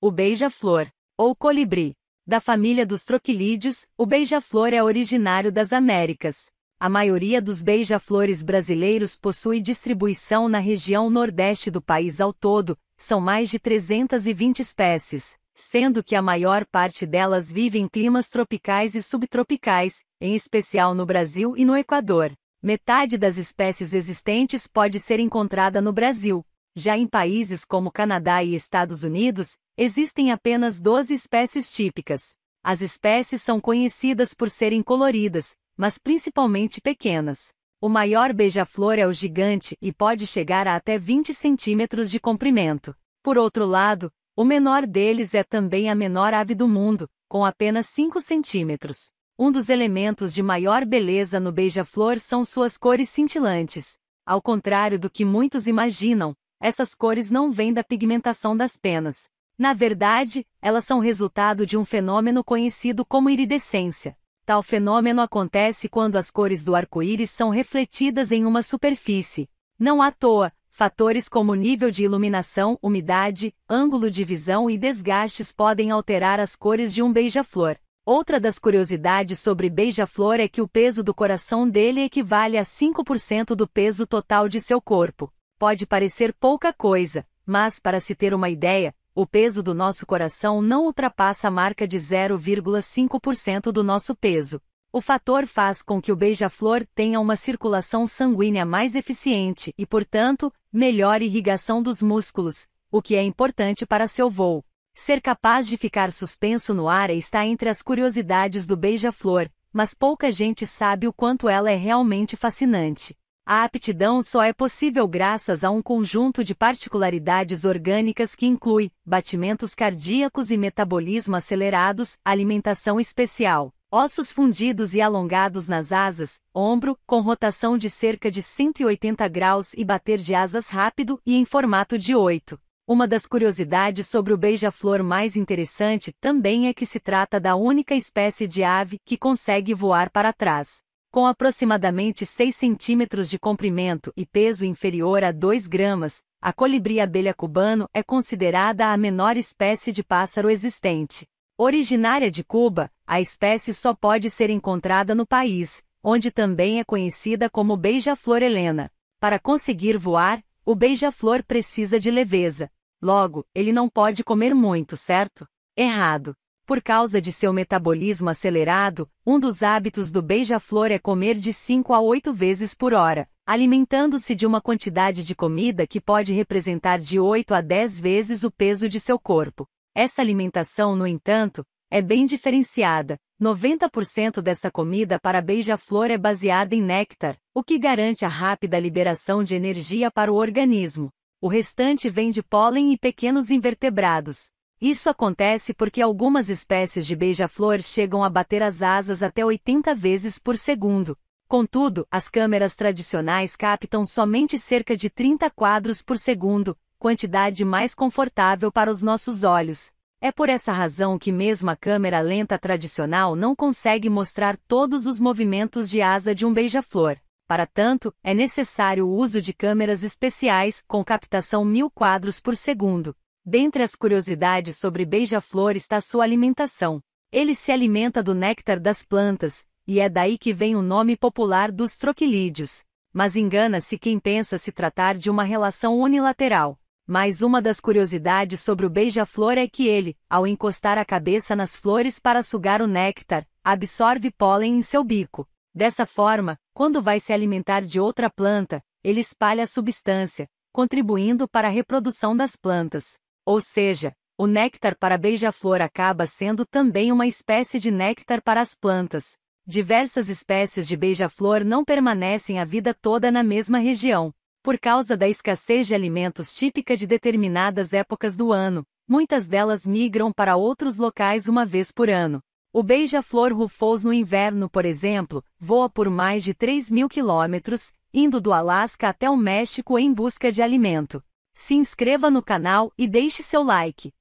o beija-flor, ou colibri. Da família dos troquilídeos, o beija-flor é originário das Américas. A maioria dos beija-flores brasileiros possui distribuição na região nordeste do país ao todo, são mais de 320 espécies, sendo que a maior parte delas vive em climas tropicais e subtropicais, em especial no Brasil e no Equador. Metade das espécies existentes pode ser encontrada no Brasil. Já em países como Canadá e Estados Unidos, Existem apenas 12 espécies típicas. As espécies são conhecidas por serem coloridas, mas principalmente pequenas. O maior beija-flor é o gigante e pode chegar a até 20 centímetros de comprimento. Por outro lado, o menor deles é também a menor ave do mundo, com apenas 5 centímetros. Um dos elementos de maior beleza no beija-flor são suas cores cintilantes. Ao contrário do que muitos imaginam, essas cores não vêm da pigmentação das penas, na verdade, elas são resultado de um fenômeno conhecido como iridescência. Tal fenômeno acontece quando as cores do arco-íris são refletidas em uma superfície. Não à toa, fatores como nível de iluminação, umidade, ângulo de visão e desgastes podem alterar as cores de um beija-flor. Outra das curiosidades sobre beija-flor é que o peso do coração dele equivale a 5% do peso total de seu corpo. Pode parecer pouca coisa, mas para se ter uma ideia, o peso do nosso coração não ultrapassa a marca de 0,5% do nosso peso. O fator faz com que o beija-flor tenha uma circulação sanguínea mais eficiente e, portanto, melhor irrigação dos músculos, o que é importante para seu voo. Ser capaz de ficar suspenso no ar está entre as curiosidades do beija-flor, mas pouca gente sabe o quanto ela é realmente fascinante. A aptidão só é possível graças a um conjunto de particularidades orgânicas que inclui batimentos cardíacos e metabolismo acelerados, alimentação especial, ossos fundidos e alongados nas asas, ombro, com rotação de cerca de 180 graus e bater de asas rápido e em formato de 8. Uma das curiosidades sobre o beija-flor mais interessante também é que se trata da única espécie de ave que consegue voar para trás. Com aproximadamente 6 centímetros de comprimento e peso inferior a 2 gramas, a colibri abelha cubano é considerada a menor espécie de pássaro existente. Originária de Cuba, a espécie só pode ser encontrada no país, onde também é conhecida como beija-flor helena. Para conseguir voar, o beija-flor precisa de leveza. Logo, ele não pode comer muito, certo? Errado. Por causa de seu metabolismo acelerado, um dos hábitos do beija-flor é comer de 5 a 8 vezes por hora, alimentando-se de uma quantidade de comida que pode representar de 8 a 10 vezes o peso de seu corpo. Essa alimentação, no entanto, é bem diferenciada. 90% dessa comida para beija-flor é baseada em néctar, o que garante a rápida liberação de energia para o organismo. O restante vem de pólen e pequenos invertebrados. Isso acontece porque algumas espécies de beija-flor chegam a bater as asas até 80 vezes por segundo. Contudo, as câmeras tradicionais captam somente cerca de 30 quadros por segundo, quantidade mais confortável para os nossos olhos. É por essa razão que mesmo a câmera lenta tradicional não consegue mostrar todos os movimentos de asa de um beija-flor. Para tanto, é necessário o uso de câmeras especiais, com captação mil quadros por segundo. Dentre as curiosidades sobre beija-flor está sua alimentação. Ele se alimenta do néctar das plantas, e é daí que vem o nome popular dos troquilídeos. Mas engana-se quem pensa se tratar de uma relação unilateral. Mais uma das curiosidades sobre o beija-flor é que ele, ao encostar a cabeça nas flores para sugar o néctar, absorve pólen em seu bico. Dessa forma, quando vai se alimentar de outra planta, ele espalha a substância, contribuindo para a reprodução das plantas. Ou seja, o néctar para beija-flor acaba sendo também uma espécie de néctar para as plantas. Diversas espécies de beija-flor não permanecem a vida toda na mesma região, por causa da escassez de alimentos típica de determinadas épocas do ano. Muitas delas migram para outros locais uma vez por ano. O beija-flor rufoso, no inverno, por exemplo, voa por mais de 3 mil quilômetros, indo do Alasca até o México em busca de alimento. Se inscreva no canal e deixe seu like.